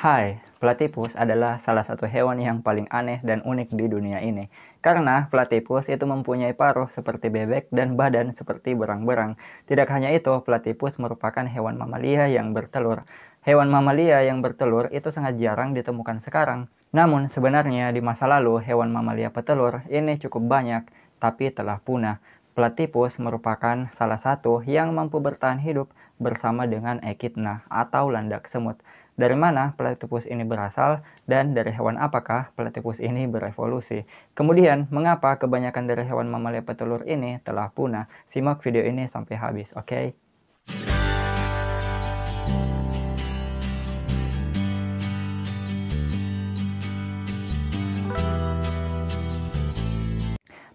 Hai, platipus adalah salah satu hewan yang paling aneh dan unik di dunia ini. Karena platipus itu mempunyai paruh seperti bebek dan badan seperti berang-berang. Tidak hanya itu, platipus merupakan hewan mamalia yang bertelur. Hewan mamalia yang bertelur itu sangat jarang ditemukan sekarang. Namun sebenarnya di masa lalu hewan mamalia petelur ini cukup banyak, tapi telah punah. Platipus merupakan salah satu yang mampu bertahan hidup bersama dengan echidna atau landak semut. Dari mana platipus ini berasal dan dari hewan apakah platipus ini berevolusi? Kemudian, mengapa kebanyakan dari hewan mamalia petelur ini telah punah? Simak video ini sampai habis, oke? Okay?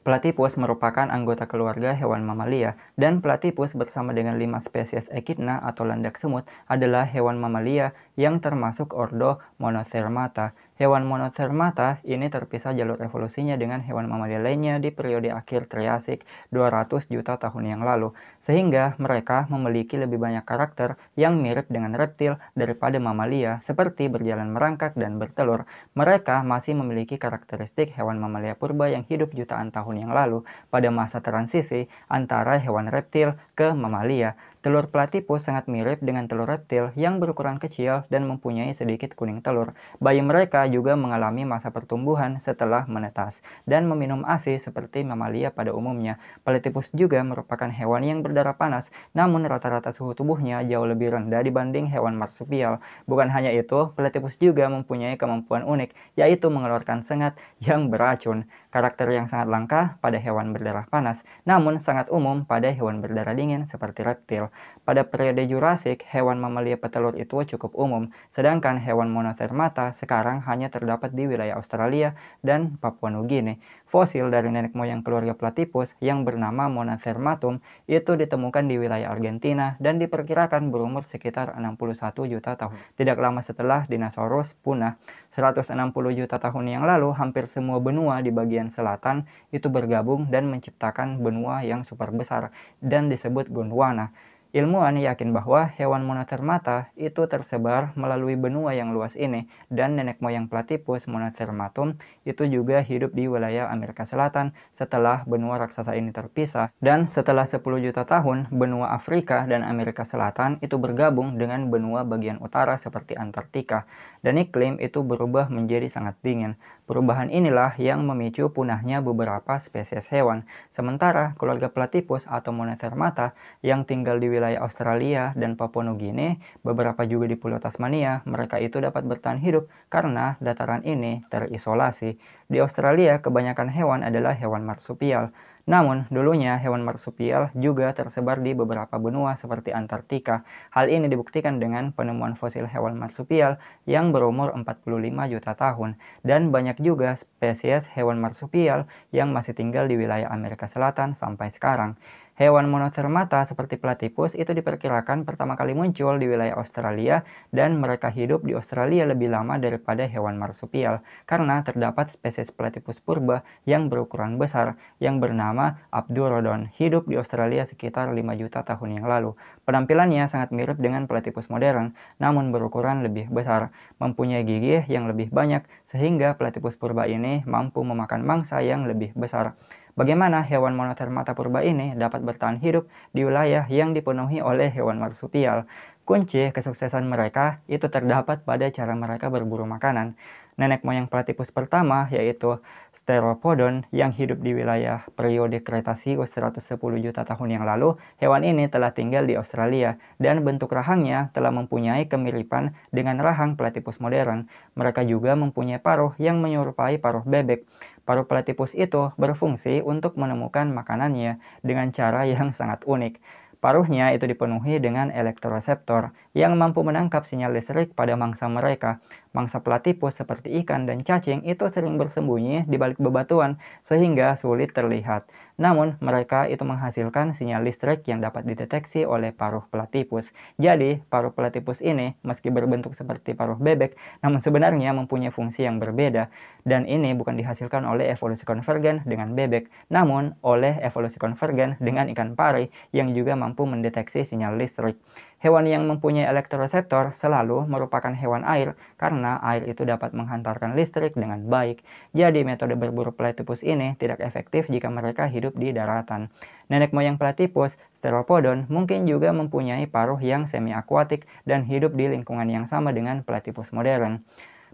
Platypus merupakan anggota keluarga hewan mamalia, dan platypus bersama dengan lima spesies echidna atau landak semut adalah hewan mamalia yang termasuk ordo Monothermata, Hewan monocermata ini terpisah jalur evolusinya dengan hewan mamalia lainnya di periode akhir Triasik 200 juta tahun yang lalu, sehingga mereka memiliki lebih banyak karakter yang mirip dengan reptil daripada mamalia seperti berjalan merangkak dan bertelur. Mereka masih memiliki karakteristik hewan mamalia purba yang hidup jutaan tahun yang lalu pada masa transisi antara hewan reptil ke mamalia. Telur platipus sangat mirip dengan telur reptil yang berukuran kecil dan mempunyai sedikit kuning telur. Bayi mereka juga mengalami masa pertumbuhan setelah menetas dan meminum ASI seperti mamalia pada umumnya. Platipus juga merupakan hewan yang berdarah panas, namun rata-rata suhu tubuhnya jauh lebih rendah dibanding hewan marsupial. Bukan hanya itu, platipus juga mempunyai kemampuan unik, yaitu mengeluarkan sengat yang beracun. Karakter yang sangat langka pada hewan berdarah panas, namun sangat umum pada hewan berdarah dingin seperti reptil. Pada periode Jurassic hewan mamalia petelur itu cukup umum, sedangkan hewan monothermata sekarang hanya terdapat di wilayah Australia dan Papua Nugini. Fosil dari nenek moyang keluarga platypus yang bernama Monothermatum itu ditemukan di wilayah Argentina dan diperkirakan berumur sekitar 61 juta tahun. Tidak lama setelah dinosaurus punah, 160 juta tahun yang lalu hampir semua benua di bagian selatan itu bergabung dan menciptakan benua yang super besar dan disebut Gondwana. Ilmuwan yakin bahwa hewan mata itu tersebar melalui benua yang luas ini dan nenek moyang platipus monotermatum itu juga hidup di wilayah Amerika Selatan setelah benua raksasa ini terpisah dan setelah 10 juta tahun benua Afrika dan Amerika Selatan itu bergabung dengan benua bagian utara seperti Antartika dan iklim itu berubah menjadi sangat dingin. Perubahan inilah yang memicu punahnya beberapa spesies hewan. Sementara keluarga platipus atau mata yang tinggal di wilayah wilayah Australia dan Papua Nugini, beberapa juga di Pulau Tasmania, mereka itu dapat bertahan hidup karena dataran ini terisolasi. Di Australia, kebanyakan hewan adalah hewan marsupial. Namun, dulunya hewan marsupial juga tersebar di beberapa benua seperti Antartika. Hal ini dibuktikan dengan penemuan fosil hewan marsupial yang berumur 45 juta tahun. Dan banyak juga spesies hewan marsupial yang masih tinggal di wilayah Amerika Selatan sampai sekarang. Hewan monocermata seperti platypus itu diperkirakan pertama kali muncul di wilayah Australia dan mereka hidup di Australia lebih lama daripada hewan marsupial karena terdapat spesies platypus purba yang berukuran besar yang bernama bernama Abdurodon, hidup di Australia sekitar 5 juta tahun yang lalu. Penampilannya sangat mirip dengan platypus modern, namun berukuran lebih besar, mempunyai gigi yang lebih banyak, sehingga platypus purba ini mampu memakan mangsa yang lebih besar. Bagaimana hewan monotermata purba ini dapat bertahan hidup di wilayah yang dipenuhi oleh hewan marsupial? Kunci kesuksesan mereka itu terdapat pada cara mereka berburu makanan. Nenek moyang platipus pertama yaitu Steropodon yang hidup di wilayah periode Kretasius 110 juta tahun yang lalu, hewan ini telah tinggal di Australia dan bentuk rahangnya telah mempunyai kemiripan dengan rahang platipus modern. Mereka juga mempunyai paruh yang menyerupai paruh bebek. Paruh platipus itu berfungsi untuk menemukan makanannya dengan cara yang sangat unik. Paruhnya itu dipenuhi dengan elektroreseptor yang mampu menangkap sinyal listrik pada mangsa mereka. Mangsa platipus seperti ikan dan cacing itu sering bersembunyi di balik bebatuan sehingga sulit terlihat. Namun, mereka itu menghasilkan sinyal listrik yang dapat dideteksi oleh paruh platipus. Jadi, paruh platipus ini meski berbentuk seperti paruh bebek, namun sebenarnya mempunyai fungsi yang berbeda. Dan ini bukan dihasilkan oleh evolusi konvergen dengan bebek, namun oleh evolusi konvergen dengan ikan pari yang juga mampu mampu mendeteksi sinyal listrik. Hewan yang mempunyai elektroreseptor selalu merupakan hewan air karena air itu dapat menghantarkan listrik dengan baik. Jadi metode berburu platypus ini tidak efektif jika mereka hidup di daratan. Nenek moyang platypus, Steropodon, mungkin juga mempunyai paruh yang semi-akuatik dan hidup di lingkungan yang sama dengan platypus modern.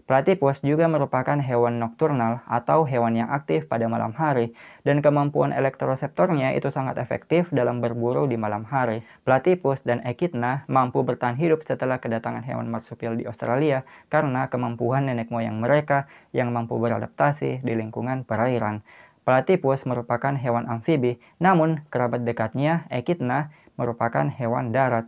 Platypus juga merupakan hewan nokturnal atau hewan yang aktif pada malam hari, dan kemampuan elektroseptornya itu sangat efektif dalam berburu di malam hari. Platypus dan echidna mampu bertahan hidup setelah kedatangan hewan marsupial di Australia karena kemampuan nenek moyang mereka yang mampu beradaptasi di lingkungan perairan. Platypus merupakan hewan amfibi, namun kerabat dekatnya, echidna, merupakan hewan darat.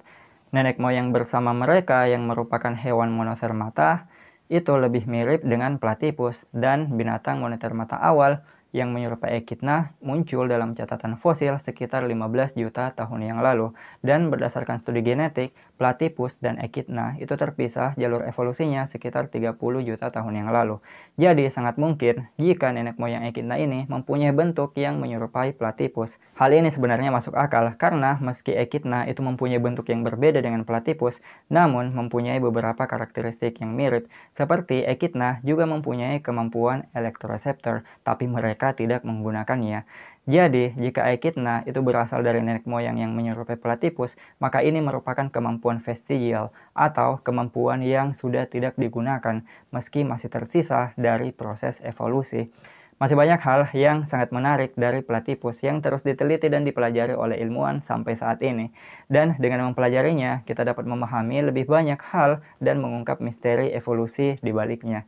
Nenek moyang bersama mereka yang merupakan hewan monosermata itu lebih mirip dengan platipus dan binatang moneter mata awal yang menyerupai echidna muncul dalam catatan fosil sekitar 15 juta tahun yang lalu. Dan berdasarkan studi genetik, platypus dan echidna itu terpisah jalur evolusinya sekitar 30 juta tahun yang lalu. Jadi sangat mungkin jika nenek moyang echidna ini mempunyai bentuk yang menyerupai platypus. Hal ini sebenarnya masuk akal karena meski echidna itu mempunyai bentuk yang berbeda dengan platypus, namun mempunyai beberapa karakteristik yang mirip. Seperti echidna juga mempunyai kemampuan elektroreseptor, tapi mereka tidak menggunakannya. Jadi, jika Aikidna itu berasal dari nenek moyang yang menyerupai platypus, maka ini merupakan kemampuan vestigial atau kemampuan yang sudah tidak digunakan meski masih tersisa dari proses evolusi. Masih banyak hal yang sangat menarik dari platypus yang terus diteliti dan dipelajari oleh ilmuwan sampai saat ini. Dan dengan mempelajarinya, kita dapat memahami lebih banyak hal dan mengungkap misteri evolusi di baliknya.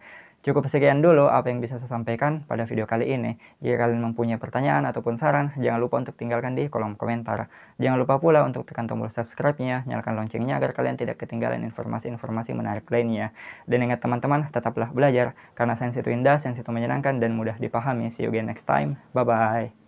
Cukup sekian dulu apa yang bisa saya sampaikan pada video kali ini. Jika kalian mempunyai pertanyaan ataupun saran, jangan lupa untuk tinggalkan di kolom komentar. Jangan lupa pula untuk tekan tombol subscribe-nya, nyalakan loncengnya agar kalian tidak ketinggalan informasi-informasi menarik lainnya. Dan ingat teman-teman, tetaplah belajar, karena sains itu indah, sains itu menyenangkan, dan mudah dipahami. See you again next time. Bye-bye.